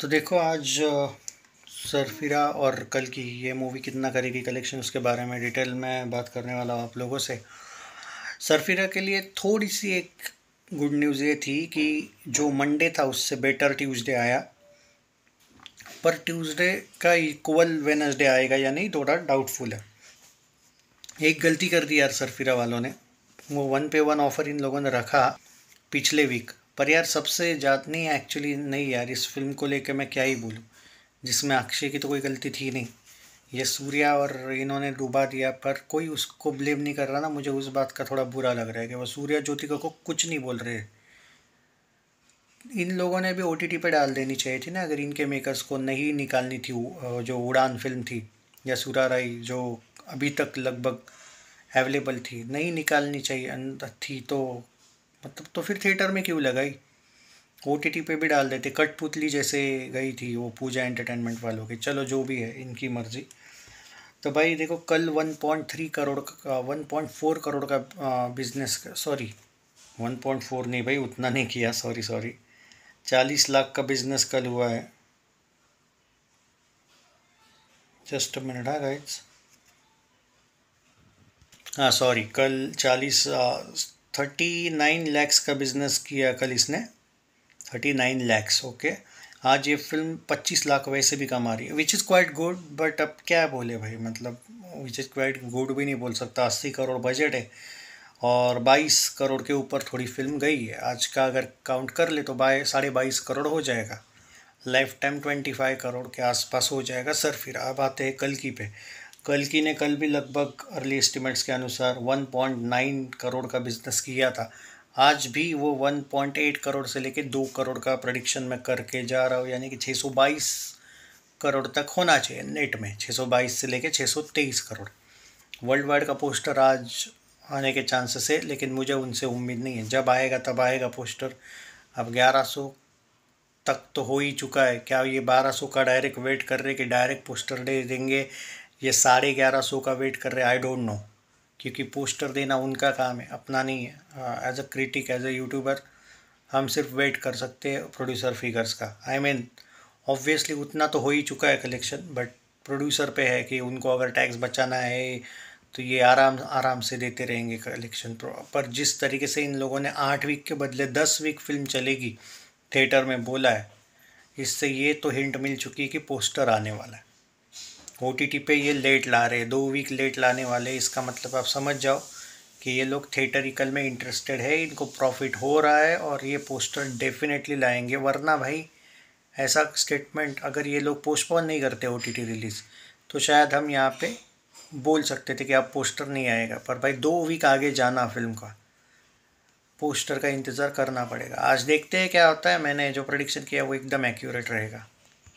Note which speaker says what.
Speaker 1: तो देखो आज सरफिरा और कल की ये मूवी कितना करेगी कलेक्शन उसके बारे में डिटेल में बात करने वाला हूँ आप लोगों से सरफिरा के लिए थोड़ी सी एक गुड न्यूज़ ये थी कि जो मंडे था उससे बेटर ट्यूसडे आया पर ट्यूसडे का इक्वल वेनसडे आएगा या नहीं थोड़ा डाउटफुल है एक गलती कर दी यार सरफिरा वालों ने वो वन पे वन ऑफ़र इन लोगों ने रखा पिछले वीक पर यार सबसे ज़्यादा नहीं एक्चुअली नहीं यार इस फिल्म को लेकर मैं क्या ही बोलूँ जिसमें अक्षय की तो कोई गलती थी नहीं ये सूर्या और इन्होंने डूबा दिया पर कोई उसको ब्लेम नहीं कर रहा ना मुझे उस बात का थोड़ा बुरा लग रहा है कि वो सूर्या ज्योति को कुछ नहीं बोल रहे इन लोगों ने भी ओ टी पे डाल देनी चाहिए थी ना अगर इनके मेकर्स को नहीं निकालनी थी जो उड़ान फिल्म थी या सूरा राई जो अभी तक लगभग अवेलेबल थी नहीं निकालनी चाहिए थी तो मतलब तो फिर थिएटर में क्यों लगाई ओ टी पे भी डाल देते कठपुतली जैसे गई थी वो पूजा एंटरटेनमेंट वालों के चलो जो भी है इनकी मर्ज़ी तो भाई देखो कल 1.3 करोड़ का 1.4 करोड़ का बिज़नेस सॉरी 1.4 नहीं भाई उतना नहीं किया सॉरी सॉरी 40 लाख का बिज़नेस कल हुआ है जस्ट मिनट है गाइड्स हाँ सॉरी हाँ, कल 40 थर्टी नाइन लैक्स का बिज़नेस किया कल इसने थर्टी नाइन लैक्स ओके आज ये फिल्म पच्चीस लाख वैसे भी कमा रही है which is quite good but अब क्या बोले भाई मतलब विच इज़ क्वाइट गुड भी नहीं बोल सकता अस्सी करोड़ बजट है और बाईस करोड़ के ऊपर थोड़ी फिल्म गई है आज का अगर काउंट कर ले तो बाई साढ़े बाईस करोड़ हो जाएगा life time twenty five crore के आसपास हो जाएगा सर फिर अब आते हैं कल की पे की ने कल भी लगभग अर्ली एस्टिमेट्स के अनुसार 1.9 करोड़ का बिजनेस किया था आज भी वो 1.8 करोड़ से लेके 2 करोड़ का प्रडिक्शन मैं करके जा रहा हूँ यानी कि 622 करोड़ तक होना चाहिए नेट में 622 से लेके 623 करोड़ वर्ल्ड वाइड का पोस्टर आज आने के चांसेस है लेकिन मुझे उनसे उम्मीद नहीं है जब आएगा तब आएगा पोस्टर अब ग्यारह तक तो हो ही चुका है क्या ये 1200 का डायरेक्ट वेट कर रहे कि डायरेक्ट पोस्टर दे देंगे ये साढ़े ग्यारह सौ का वेट कर रहे आई डोंट नो क्योंकि पोस्टर देना उनका काम है अपना नहीं है as a critic as a YouTuber हम सिर्फ वेट कर सकते हैं प्रोड्यूसर फिगर्स का आई मीन ऑब्वियसली उतना तो हो ही चुका है कलेक्शन बट प्रोड्यूसर पे है कि उनको अगर टैक्स बचाना है तो ये आराम आराम से देते रहेंगे कलेक्शन पर जिस तरीके से इन लोगों ने आठ वीक के बदले दस वीक फिल्म चलेगी थिएटर में बोला है इससे ये तो हिंट मिल चुकी है कि पोस्टर आने वाला है ओ टी पे ये लेट ला रहे दो वीक लेट लाने वाले इसका मतलब आप समझ जाओ कि ये लोग थिएटरिकल में इंटरेस्टेड है इनको प्रॉफिट हो रहा है और ये पोस्टर डेफिनेटली लाएंगे वरना भाई ऐसा स्टेटमेंट अगर ये लोग पोस्टपोन नहीं करते ओ रिलीज़ तो शायद हम यहाँ पे बोल सकते थे कि आप पोस्टर नहीं आएगा पर भाई दो वीक आगे जाना फिल्म का पोस्टर का इंतज़ार करना पड़ेगा आज देखते हैं क्या होता है मैंने जो प्रडिक्शन किया वो एकदम एक्यूरेट रहेगा